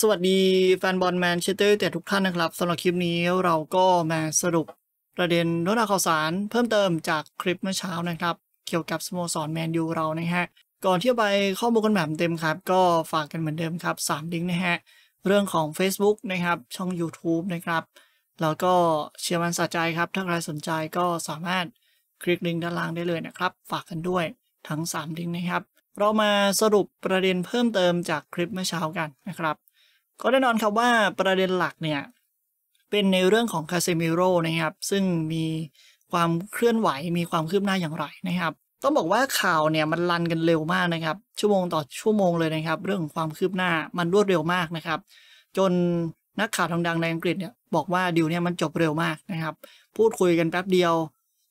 สวัสดีแฟนบอลแมนเชสเตอร์แต่ทุกท่านนะครับสำหรับคลิปนี้เราก็มาสรุปประเด็นเรื่อข่าวสารเพิ่มเติมจากคลิปเมื่อเช้านะครับ เกี่ยวกับสโมสรแมนยูเรานะฮะ ก่อนที่จะไปข้อมูลกันแบบเต็มครับ ก็ฝากกันเหมือนเดิมครับ3ลิงก์นะฮะ เรื่องของ Facebook นะครับ ช่อง YouTube นะครับ แล้วก็เชียร์มันสะใจครับถ้าใครสนใจก็สามารถคลิกลิงก์ด้านล่างได้เลยนะครับ ฝากกันด้วยทั้ง3ลิงก์นะครับ เรามาสรุปประเด็นเพิ่มเติมจากคลิปเมื่อเช้ากันนะครับก็แน่นอนครับว่าประเด็นหลักเนี่ยเป็นในเรื่องของคาเซมิโร่นะครับ ซึ่งมีความเคลื่อนไหวมีความคืบหน้าอย่างไรนะครับ ต้องบอกว่าข่าวเนี่ยมันลันกันเร็วมากนะครับ ชั่วโมงต่อชั่วโมงเลยนะครับเรื่องของความคืบหน้ามันรวดเร็วมากนะครับ จนนักข่าวทางดังในอังกฤษเนี่ยบอกว่าดิวเนี่ยมันจบเร็วมากนะครับ พูดคุยกันแป๊บเดียว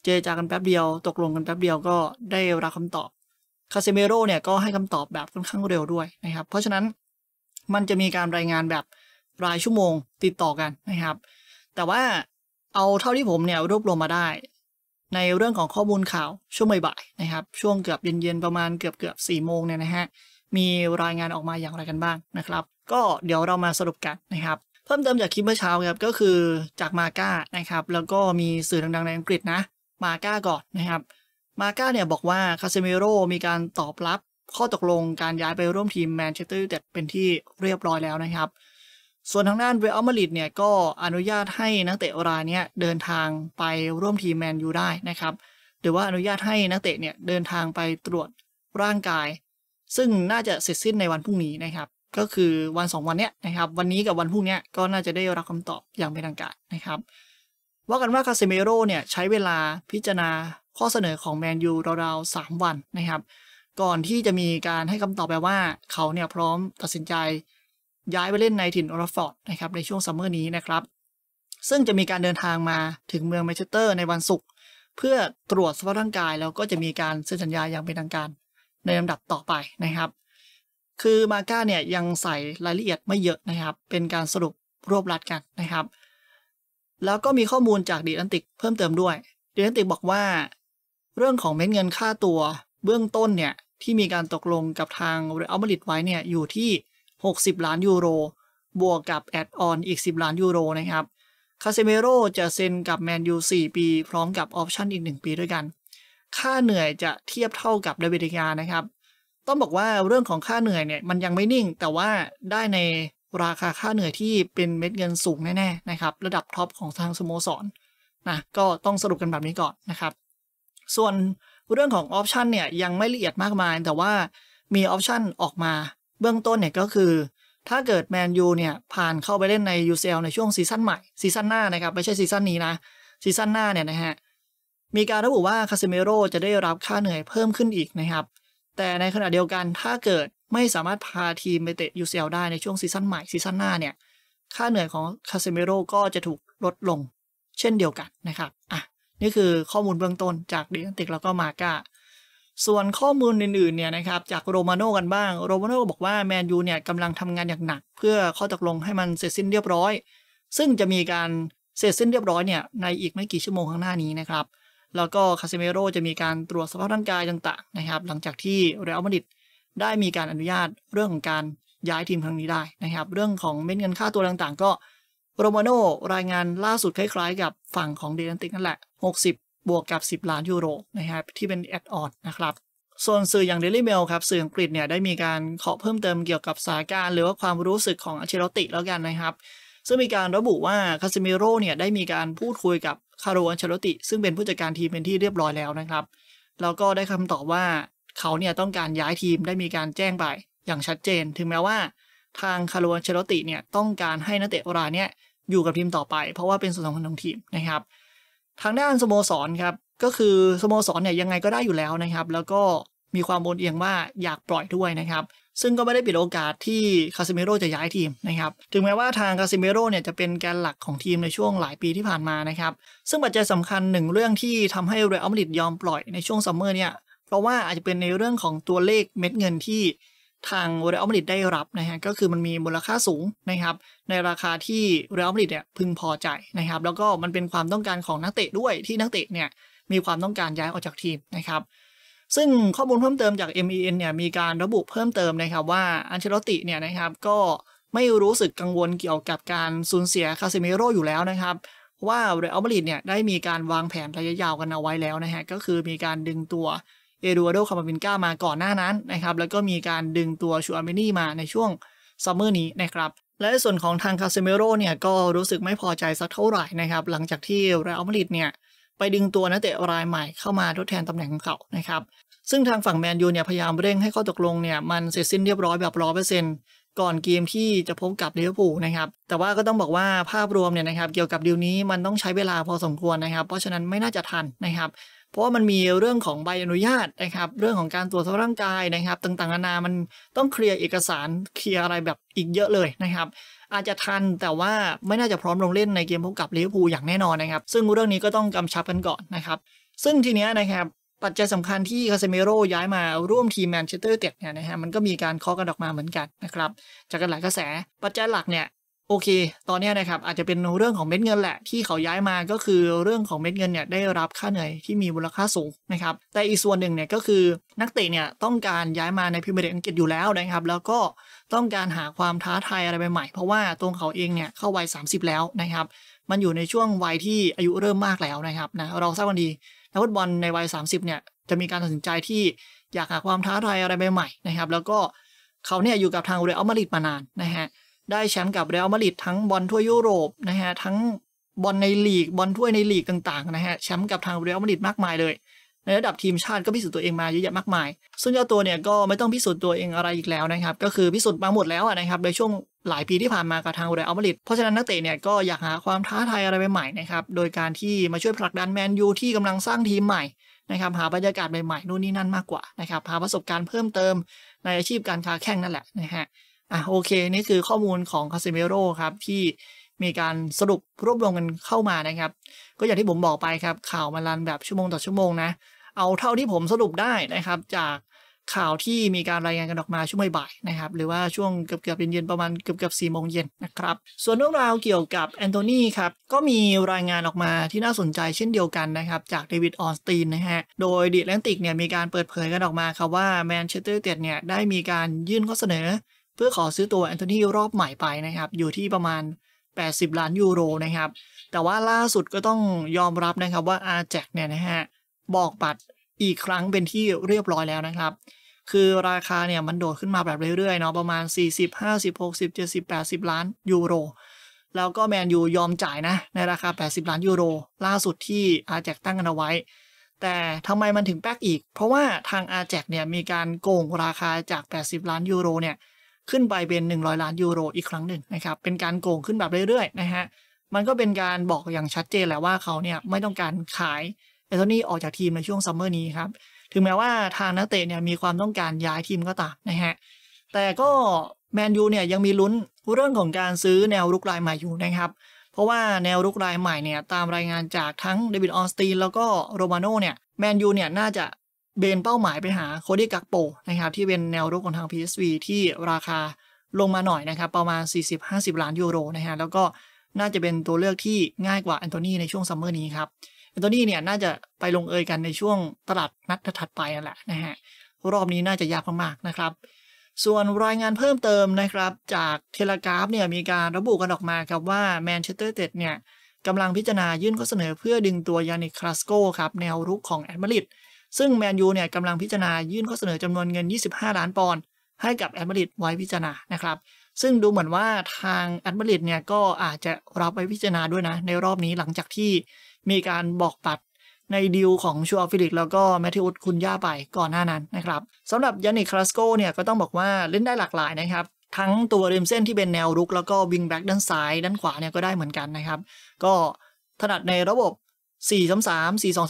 เจจากันแป๊บเดียว ตกลงกันแป๊บเดียวก็ได้รับคำตอบคาเซเมโร่เนี่ยก็ให้คำตอบแบบค่อนข้างเร็วด้วยนะครับ เพราะฉะนั้นมันจะมีการรายงานแบบ รายชั่วโมงติดต่อกันนะครับ แต่ว่าเอาเท่าที่ผมเนี่ยรวบรวมมาได้ ในเรื่องของข้อมูลข่าวช่วงบ่ายนะครับช่วงเกือบเย็นๆ ประมาณเกือบเกือบสี่โมงเนี่ยนะฮะ มีรายงานออกมาอย่างไรกันบ้างนะครับ ก็เดี๋ยวเรามาสรุปกันนะครับ เพิ่มเติมจากคลิปเมื่อเช้าครับ ก็คือจากมาก้านะครับแล้วก็มีสื่อดังๆในอังกฤษนะมาก้าก่อนนะครับมาก้าเนี่ยบอกว่าคาเซมิโร่มีการตอบรับข้อตกลงการย้ายไปร่วมทีมแมนเชสเตอร์ยูไนเต็ดเป็นที่เรียบร้อยแล้วนะครับ ส่วนทางด้านเรอัลมาดริดเนี่ยก็อนุญาตให้นักเตะรายนี้เดินทางไปร่วมทีมแมนยูได้นะครับ หรือว่าอนุญาตให้นักเตะเนี่ยเดินทางไปตรวจร่างกาย ซึ่งน่าจะเสร็จสิ้นในวันพรุ่งนี้นะครับ ก็คือวัน 2 วันเนี้ยนะครับ วันนี้กับวันพรุ่งนี้ก็น่าจะได้รับคำตอบอย่างเป็นทางการนะครับ ว่ากันว่าคาเซเมโร่เนี่ยใช้เวลาพิจารณาข้อเสนอของแมนยูราวๆสามวันนะครับก่อนที่จะมีการให้คำตอบแปลว่าเขาเนี่ยพร้อมตัดสินใจย้ายไปเล่นในถิ่นออร์ฟอร์ดนะครับในช่วงซัมเมอร์นี้นะครับซึ่งจะมีการเดินทางมาถึงเมืองแมนเชสเตอร์ ในวันศุกร์เพื่อตรวจสภาพร่างกาย แล้วก็จะมีการเซ็นสัญญาอย่างเป็นทางการ ในลำดับต่อไปนะครับ คือมาก้าเนี่ยยังใส่รายละเอียดไม่เยอะนะครับ เป็นการสรุปรวบรัดกันนะครับ แล้วก็มีข้อมูลจากดีแลนติกเพิ่มเติมด้วย ดีแลนติกบอกว่า เรื่องของเม็ดเงินค่าตัวเบื้องต้นเนี่ยที่มีการตกลงกับทางเรอัลมาดริดไว้เนี่ยอยู่ที่ 60 ล้านยูโร บวกกับแอดออนอีก 10 ล้านยูโร นะครับคาเซเมโรจะเซ็นกับแมนยู4ปีพร้อมกับ ออปชั่นอีก 1 ปีด้วยกัน ค่าเหนื่อยจะเทียบเท่ากับเดวิดกานะครับ ต้องบอกว่าเรื่องของค่าเหนื่อยเนี่ย มันยังไม่นิ่ง แต่ว่าได้ในราคาค่าเหนื่อยที่เป็นเม็ดเงินสูงแน่ๆนะครับระดับท็อปของทางสโมสรนนะก็ต้องสรุปกันแบบนี้ก่อนนะครับ ส่วนเรื่องของออปชันเนี่ยยังไม่ละเอียดมากมาย แต่ว่ามีออปชันออกมาเบื้องต้นเนี่ยก็คือ ถ้าเกิดแมนยูเนี่ยผ่านเข้าไปเล่นใน UCL ในช่วงซีซั่นใหม่ซีซั่นหน้านะครับ ไม่ใช่ซีซั่นนี้นะซีซั่นหน้าเนี่ยนะฮะ มีการระบุว่าคาซิเมโรจะได้รับค่าเหนื่อยเพิ่มขึ้นอีกนะครับ แต่ในขณะเดียวกันถ้าเกิดไม่สามารถพาทีมไปเตะ UCL ได้ในช่วงซีซั่นใหม่ซีซั่นหน้าเนี่ยค่าเหนื่อยของคาซิเมโรก็จะถูกลดลงเช่นเดียวกันนะครับอ่ะนี่คือข้อมูลเบื้องต้นจากดิอนติกแล้วก็มาก้า ส่วนข้อมูลอื่นๆเนี่ยนะครับ จากโรมาโน่กันบ้าง โรมาโน่บอกว่าแมนยูเนี่ยกำลังทำงานอย่างหนัก เพื่อข้อตกลงให้มันเสร็จสิ้นเรียบร้อย ซึ่งจะมีการเสร็จสิ้นเรียบร้อยเนี่ย ในอีกไม่กี่ชั่วโมงข้างหน้านี้นะครับ แล้วก็คาเซเมโรจะมีการตรวจสภาพร่างกายต่างๆนะครับหลังจากที่เรอัลมาดริดได้มีการอนุญาตเรื่องของการย้ายทีมครั้งนี้ได้นะครับเรื่องของเม็ดเงินค่าตัวต่างๆ ก็โรมาโน่รายงานล่าสุดคล้ายๆ กับฝั่งของเดนติกนั่นแหละ60 บวกกับ 10 ล้านยูโร นะครับ ที่เป็นแอดออนนะครับ ส่วนสื่ออย่าง Daily Mail ครับ สื่ออังกฤษเนี่ย ได้มีการขอเพิ่มเติมเกี่ยวกับสถานการณ์หรือว่าความรู้สึกของอาเชโรติแล้วกันนะครับ ซึ่งมีการระบุว่าคาสิเมโรเนี่ย ได้มีการพูดคุยกับคาร์โรอัเชโรติ ซึ่งเป็นผู้จัดการทีมเป็นที่เรียบร้อยแล้วนะครับ แล้วก็ได้คำตอบว่าเขาเนี่ยต้องการย้ายทีมได้มีการแจ้งไปอย่างชัดเจน ถึงแม้ว่า ทางคาร์โรอัเชโรติเนี่ยต้องการให้นักเตะรายเนี่ยอยู่กับทีมต่อไป เพราะว่าเป็นส่วนสำคัญของทีมนะครับทางด้านสโมสรครับ ก็คือสโมสรเนี่ยยังไงก็ได้อยู่แล้วนะครับ แล้วก็มีความบนเอียงว่าอยากปล่อยด้วยนะครับ ซึ่งก็ไม่ได้ปิดโอกาสที่คาซิเมโรจะย้ายทีมนะครับ ถึงแม้ว่าทางคาซิเมโรเนี่ยจะเป็นแกนหลักของทีมในช่วงหลายปีที่ผ่านมานะครับ ซึ่งปัจจัยสำคัญหนึ่งเรื่องที่ทำให้เรอัลมาดริดยอมปล่อยในช่วงซัมเมอร์เนี่ยเพราะว่าอาจจะเป็นในเรื่องของตัวเลขเม็ดเงินที่ทางเรอัลมาดริดได้รับนะฮะก็คือมันมีมูลค่าสูงนะครับ ในราคาที่เรอัลมาดริดเนี่ยพึงพอใจนะครับ แล้วก็มันเป็นความต้องการของนักเตะด้วยที่นักเตะเนี่ยมีความต้องการย้ายออกจากทีมนะครับ ซึ่งข้อมูลเพิ่มเติมจาก MEN เนี่ยมีการระบุเพิ่มเติมนะครับ ว่าอันเชลติเนี่ยนะครับก็ไม่รู้สึกกังวลเกี่ยวกับการสูญเสียคาเซมิโรอยู่แล้วนะครับว่าเรอัลมาดริดเนี่ยได้มีการวางแผนระยะยาวกันเอาไว้แล้วนะฮะก็คือมีการดึงตัวเอดูอาร์โดคามาบินก้ามาก่อนหน้านั้นนะครับ แล้วก็มีการดึงตัวชูอาเมนี่มาในช่วงซัมเมอร์นี้นะครับ และส่วนของทางคาเซเมโรเนี่ยก็รู้สึกไม่พอใจสักเท่าไหร่นะครับ หลังจากที่เรอัลมาดริดเนี่ยไปดึงตัวนักเตะรายใหม่เข้ามาทดแทนตำแหน่งของเขานะครับ ซึ่งทางฝั่งแมนยูเนี่ยพยายามเร่งให้ข้อตกลงเนี่ย มันเสร็จสิ้นเรียบร้อยแบบร้อยเปอร์เซ็นต์ก่อนเกมที่จะพบกับลิเวอร์พูลนะครับแต่ว่าก็ต้องบอกว่าภาพรวมเนี่ยนะครับเกี่ยวกับดีลนี้มันต้องใช้เวลาพอสมควรนะครับเพราะฉะนั้นไม่น่าจะทันนะครับเพราะว่ามันมีเรื่องของใบอนุญาตนะครับ เรื่องของการตรวจสอบร่างกายนะครับ ต่างๆนานามันต้องเคลียร์เอกสารเคลียร์อะไรแบบอีก เยอะเลยนะครับ อาจจะทันแต่ว่าไม่น่าจะพร้อมลงเล่นในเกมพบกับลิเวอร์พูลอย่างแน่นอนนะครับ ซึ่งเรื่องนี้ก็ต้องกำชับกันก่อนนะครับ ซึ่งทีนี้นะครับ ปัจจัยสำคัญที่คาเซเมโรย้ายมาร่วมทีมแมนเชสเตอร์เต็ดเนี่ยนะฮะ มันก็มีการเคาะกันออกมาเหมือนกันนะครับ จากกันหลายกระแส ปัจจัยหลักเนี่ยโอเค ตอนนี้นะครับอาจจะเป็นเรื่องของเม็ดเงินแหละที่เขาย้ายมา ก็คือเรื่องของเม็ดเงินเนี่ยได้รับค่าเหนื่อยที่มีมูลค่าสูงนะครับ แต่อีกส่วนหนึ่งเนี่ยก็คือนักเตะเนี่ยต้องการย้ายมาในพิเมพร์ลกอังกฤษอยู่แล้วนะครับ แล้วก็ต้องการหาความท้าทายอะไรใหม่ๆ เพราะว่าตัวเขาเองเนี่ยเข้าวัย30 แล้วนะครับ มันอยู่ในช่วงวัยที่อายุเริ่มมากแล้วนะครับนะเราทราบกันดีนักฟุตบอลในวัย30เนี่ยจะมีการตัดสินใจที่อยากหาความท้าทายอะไรใหม่ๆนะครับ แล้วก็เขาเนี่ยอยู่กับทางเรอัลมาดริดมานานนะฮะได้แชมป์กับเรอัลมาดริดทั้งบอลทั่วยุโรปนะฮะทั้งบอลในลีกบอลถ้วยในลีกต่างๆนะฮะแชมป์กับทางเรอัลมาดริดมากมาย เลยในระดับทีมชาติก็พิสูจน์ตัวเองมาเยอะแยะมากมายซึ่งเจ้าตัวเนี่ยก็ไม่ต้องพิสูจน์ตัวเองอะไรอีกแล้วนะครับก็คือพิสูจน์มาหมดแล้วนะครับในช่วงหลายปีที่ผ่านมากับทางเรอัลมาดริดเพราะฉะนั้นนักเตะเนี่ยก็อยากหาความท้าทายอะไรใหม่ๆนะครับโดยการที่มาช่วยผลักดันแมนยูที่กำลังสร้างทีมใหม่นะครับหาบรรยากาศใหม่ๆนู่นนี่นั่นมากกว่านะครับหาประสบการณ์เพิ่มเติมในอาชีพการค้าแข่งนั่นแหละนะฮะอ่ะโอเคนี่คือข้อมูลของคาซิเมโรครับที่มีการสรุปรวบรวมกันเข้ามานะครับก็อย่างที่ผมบอกไปครับข่าวมันรันแบบชั่วโมงต่อชั่วโมงนะเอาเท่าที่ผมสรุปได้นะครับจากข่าวที่มีการรายงานกันออกมาช่วงบ่ายนะครับหรือว่าช่วงเกือบเเย็นๆประมาณเกือบเกือบสี่โมงเย็นนะครับส่วนเรื่องราวเกี่ยวกับแอนโทนีครับก็มีรายงานออกมาที่น่าสนใจเช่นเดียวกันนะครับจากเดวิดออสตินนะฮะโดยดิแลนติกเนี่ยมีการเปิดเผยกันออกมาครับว่าแมนเชสเตอร์เต็ดเนี่ยได้มีการยื่นข้อเสนอเพื่อขอซื้อตัวแอนโทนีรอบใหม่ไปนะครับ อยู่ที่ประมาณ 80 ล้านยูโรนะครับ แต่ว่าล่าสุดก็ต้องยอมรับนะครับ ว่าอาแจกเนี่ยนะฮะ บอกปัดอีกครั้งเป็นที่เรียบร้อยแล้วนะครับ คือราคาเนี่ยมันโดดขึ้นมาแบบเรื่อยๆเนาะประมาณ 40 50 60 70 80 ล้านยูโรแล้วก็แมนยูยอมจ่ายนะ ในราคา 80 ล้านยูโรล่าสุดที่อาแจกตั้งกันเอาไว้ แต่ทำไมมันถึงแป๊กอีก เพราะว่าทางอาแจกเนี่ยมีการโกงราคาจาก 80 ล้านยูโรเนี่ยขึ้นไปเป็น100ล้านยูโรอีกครั้งหนึ่งนะครับ เป็นการโกงขึ้นแบบเรื่อยๆนะฮะ มันก็เป็นการบอกอย่างชัดเจนแล้วว่าเขาเนี่ยไม่ต้องการขายเอตโทนี่ออกจากทีมในช่วงซัมเมอร์นี้ครับ ถึงแม้ว่าทางนักเตะเนี่ยมีความต้องการย้ายทีมก็ตามนะฮะ แต่ก็แมนยูเนี่ยยังมีลุ้นเรื่องของการซื้อแนวรุกรายใหม่อยู่นะครับ เพราะว่าแนวรุกรายใหม่เนี่ยตามรายงานจากทั้งเดวิดออสตีนแล้วก็โรมาโนเนี่ย แมนยูเนี่ยน่าจะเบนเป้าหมายไปหาโคดี้กักโปนะครับที่เป็นแนวรุกของทาง PSV ที่ราคาลงมาหน่อยนะครับประมาณ 40-50 ล้านยูโรนะฮะแล้วก็น่าจะเป็นตัวเลือกที่ง่ายกว่าแอนโทนีในช่วงซัมเมอร์นี้ครับแอนโทนีเนี่ยน่าจะไปลงเอยกันในช่วงตลาดนัดถัดไปนั่นแหละนะฮะรอบนี้น่าจะยากมากๆนะครับ ส่วนรายงานเพิ่มเติมนะครับจากเทเลกราฟเนี่ยมีการระบุกันออกมาครับว่าแมนเชสเตอร์เต็ดเนี่ยกำลังพิจารณายื่นข้อเสนอเพื่อดึงตัวยานิคลาสโกครับแนวรุกของแอดมาริดซึ่งแมนยูเนี่ยกำลังพิจารณายื่นข้อเสนอจำนวนเงิน 25 ล้านปอนด์ให้กับแอดมาริดไว้พิจารณานะครับ ซึ่งดูเหมือนว่าทางแอดมาริดเนี่ยก็อาจจะรับไปพิจารณาด้วยนะ ในรอบนี้หลังจากที่มีการบอกปัดในดิวของชัวฟิลิกแล้วก็แมทธิวต์คุณย่าไปก่อนหน้านั้นนะครับสำหรับยานิคลาสโกเนี่ยก็ต้องบอกว่าเล่นได้หลากหลายนะครับ ทั้งตัวริมเส้นที่เป็นแนวรุกแล้วก็วิงแบ็กด้านซ้าย ด้านขวาเนี่ยก็ได้เหมือนกันนะครับ ก็ถนัดในระบบ4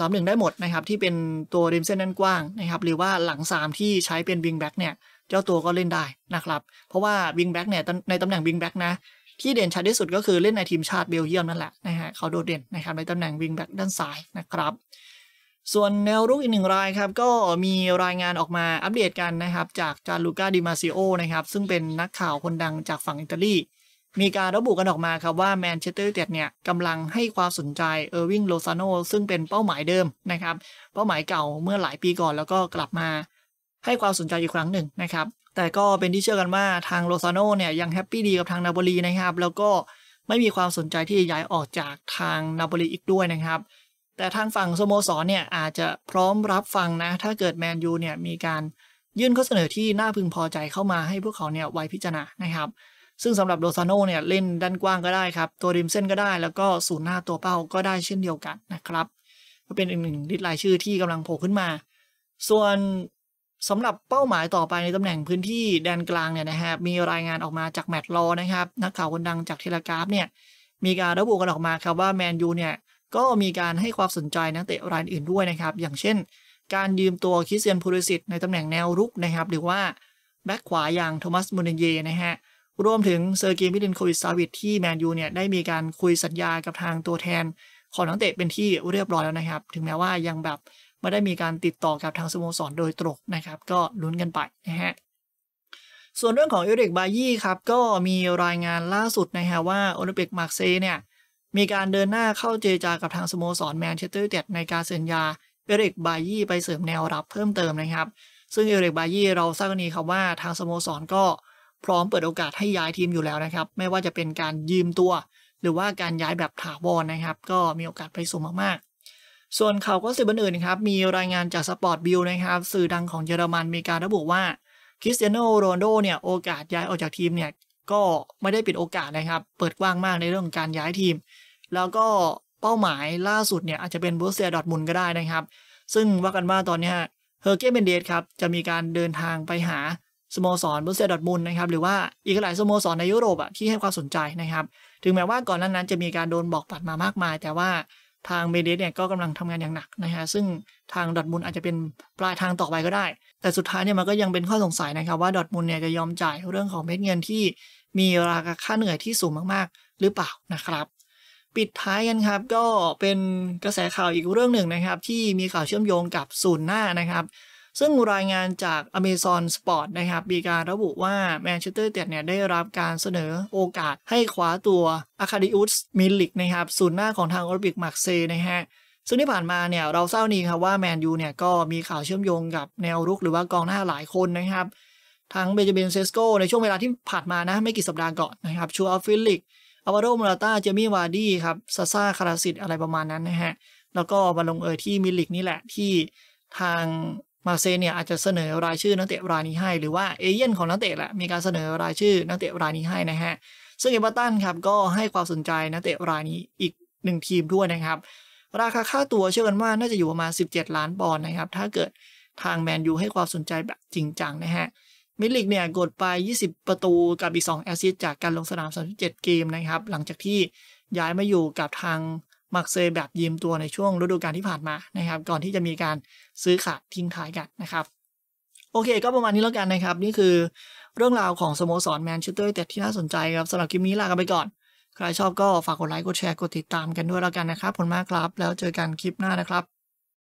มหนึ่งได้หมดนะครับที่เป็นตัวริมเส้นนั้นกว้างนะครับหรือว่าหลังสามที่ใช้เป็นวิงแบ็กเนี่ย เจ้าตัวก็เล่นได้นะครับ เพราะว่าวิงแบ็กเนี่ยในตำแหน่งวิงแบ็กนะ ที่เด่นชัดที่สุดก็คือ เล่นในทีมชาติเบลเยียมนั่นแหละนะฮะเขาโดดเด่นนะครับในตำแหน่งวิงแบ็กด้านซ้ายนะครับ ส่วนแนวรุกอีกหนึ่งรายครับ ก็มีรายงานออกมาอัปเดตกันนะครับจากจารูกาดิมาซิโอนะครับซึ่งเป็นนักข่าวคนดังจากฝั่งอิตาลีมีการระบุกันออกมาครับว่าแมนเชสเตอร์ยูไนเต็ดเนี่ยกำลังให้ความสนใจเออร์วิงโลซาโนซึ่งเป็นเป้าหมายเดิมนะครับ เป้าหมายเก่าเมื่อหลายปีก่อนแล้วก็กลับมา ให้ความสนใจอีกครั้งหนึ่งนะครับ แต่ก็เป็นที่เชื่อกันว่าทางโลซาโนเนี่ยยังแฮปปี้ดีกับทางนาโปลีนะครับแล้วก็ไม่มีความสนใจที่ย้ายออกจากทางนาโปลีอีกด้วยนะครับ แต่ทางฝั่งสโมสรเนี่ยอาจจะพร้อมรับฟังนะ ถ้าเกิดแมนยูเนี่ยมีการยื่นข้อเสนอที่น่าพึงพอใจเข้ามาให้พวกเขาเนี่ยไว้พิจารณานะครับซึ่งสำหรับโลซาโนเนี่ย เล่นด้านกว้างก็ได้ครับ ตัวริมเส้นก็ได้แล้วก็ศูนย์หน้าตัวเป้าก็ได้เช่นเดียวกันนะครับก็เป็นอีกหนึ่งลิสต์รายชื่อที่กำลังโผล่ขึ้นมา ส่วนสำหรับเป้าหมายต่อไปในตำแหน่งพื้นที่แดนกลางเนี่ยนะฮะ มีรายงานออกมาจากแมตต์ลอนะครับ นักข่าวคนดังจากเทเลกราฟเนี่ยมีการระบุกันออกมาครับว่าแมนยูเนี่ยก็มีการให้ความสนใจนักเตะรายอื่นด้วยนะครับอย่างเช่น การยืมตัวคริสเตียนพูริสิตในตำแหน่งแนวรุกนะครับหรือว่าแบ็กขวาอย่างโทมัสมูนเยนะฮะรวมถึงเซอร์เกย์มิลินโควิดซาวิทที่แมนยูเนี่ยได้มีการคุยสัญญากับทางตัวแทน ของนักเตะเป็นที่เรียบร้อยแล้วนะครับ ถึงแม้ว่ายังแบบไม่ได้มีการติดต่อกับทางสโมสรโดยตรงนะครับ ก็ลุ้นกันไปนะฮะ ส่วนเรื่องของเอริกบายี่ครับ ก็มีรายงานล่าสุดนะฮะว่าโอลิมปิกมาร์เซเนี่ยมีการเดินหน้าเข้าเจรจากับทางสโมสรแมนเชสเตอร์ยูไนเต็ดในการเซ็นยาเอริกบายี่ไปเสริมแนวรับเพิ่มเติมนะครับ ซึ่งเอริกบายี่เราทราบกันดีครับว่าทางสโมสรก็พร้อมเปิดโอกาสให้ย้ายทีมอยู่แล้วนะครับ ไม่ว่าจะเป็นการยืมตัว หรือว่าการย้ายแบบถาวรนะครับ ก็มีโอกาสไปสูงมากๆ ส่วนข่าวก็สิบอื่นครับ มีรายงานจากสปอร์ตบิลนะครับ สื่อดังของเยอรมันมีการระบุว่า คริสเตียโนโรนโดเนี่ย โอกาสย้ายออกจากทีมเนี่ย ก็ไม่ได้ปิดโอกาสนะครับ เปิดกว้างมากในเรื่องการย้ายทีม แล้วก็เป้าหมายล่าสุดเนี่ยอาจจะเป็นบรูเซียดอทมุนก็ได้นะครับ ซึ่งว่ากันว่าตอนนี้เฮอร์เก้เบนเดสครับจะมีการเดินทางไปหาสโมสรบุสเซดอทมุนนะครับ หรือว่าอีกหลายสโมสรในยุโรปอ่ะที่ให้ความสนใจนะครับ ถึงแม้ว่าก่อนหน้านั้นจะมีการโดนบอกปัดมามากมาย แต่ว่าทางเมเดสเนี่ยก็กำลังทำงานอย่างหนักนะฮะซึ่งทางดอทมุนอาจจะเป็นปลายทางต่อไปก็ได้ แต่สุดท้ายเนี่ยมันก็ยังเป็นข้อสงสัยนะครับว่าดอทมุนเนี่ยจะยอมจ่ายเรื่องของเม็ดเงินที่มีราคาค่าเหนื่อยที่สูงมากๆ หรือเปล่านะครับ ปิดท้ายกันครับก็เป็นกระแสข่าวอีกเรื่องหนึ่งนะครับ ที่มีข่าวเชื่อมโยงกับศูนย์หน้านะครับซึ่งรายงานจาก Amazon Sport นะครับ มีการระบุว่าแมนเชสเตอร์เต็ดเนี่ย ได้รับการเสนอโอกาสให้คว้าตัวอาคาดิอุสมิลลิกนะครับศูนย์หน้าของทางโอลิมปิกมาร์เซนะฮะซึ่งที่ผ่านมาเนี่ย เราเศร้านี้ครับว่าแมนยูเนี่ย ก็มีข่าวเชื่อมโยงกับแนวรุกหรือว่ากองหน้าหลายคนนะครับ ทั้งเบเจเบนเซสโกในช่วงเวลาที่ผ่านมานะ ไม่กี่สัปดาห์ก่อนนะครับชูอัฟฟิลิกอาวาโรมูราตาเจมี่วาดี้ครับซาซาคาราสิตอะไรประมาณนั้นนะฮะแล้วก็มาลงเอยที่มิลลิกนี่แหละที่ทางมาเซเนี่ยอาจจะเสนอรายชื่อนักเตะรายนี้ให้ หรือว่าเอเย่นของนักเตะแหละมีการเสนอรายชื่อนักเตะรายนี้ให้นะฮะซึ่งเอเบอร์ตันครับก็ให้ความสนใจนักเตะรายนี้อีกหนึ่งทีมด้วยนะครับราคาค่าตัวเชื่อกันว่าน่าจะอยู่ประมาณ17 ล้านปอนด์นะครับถ้าเกิดทางแมนยูให้ความสนใจแบบจริงจังนะฮะมิลิกเนี่ยกดไป 20 ประตูกับอีก2แอสซิสต์จากการลงสนาม 37 เกมนะครับหลังจากที่ย้ายมาอยู่กับทางมักเซยแบบยืมตัวในช่วงฤดูกาลที่ผ่านมานะครับ ก่อนที่จะมีการซื้อขาดทิ้งท้ายกันนะครับ โอเคก็ประมาณนี้แล้วกันนะครับ นี่คือเรื่องราวของสโมสรแมนเชสเตอร์เต็ดที่น่าสนใจครับสำหรับคลิปนี้ลากันไปก่อน ใครชอบก็ฝากกดไลค์กดแชร์กดติดตามกันด้วยแล้วกันนะครับผลมากครับ แล้วเจอกันคลิปหน้านะครับ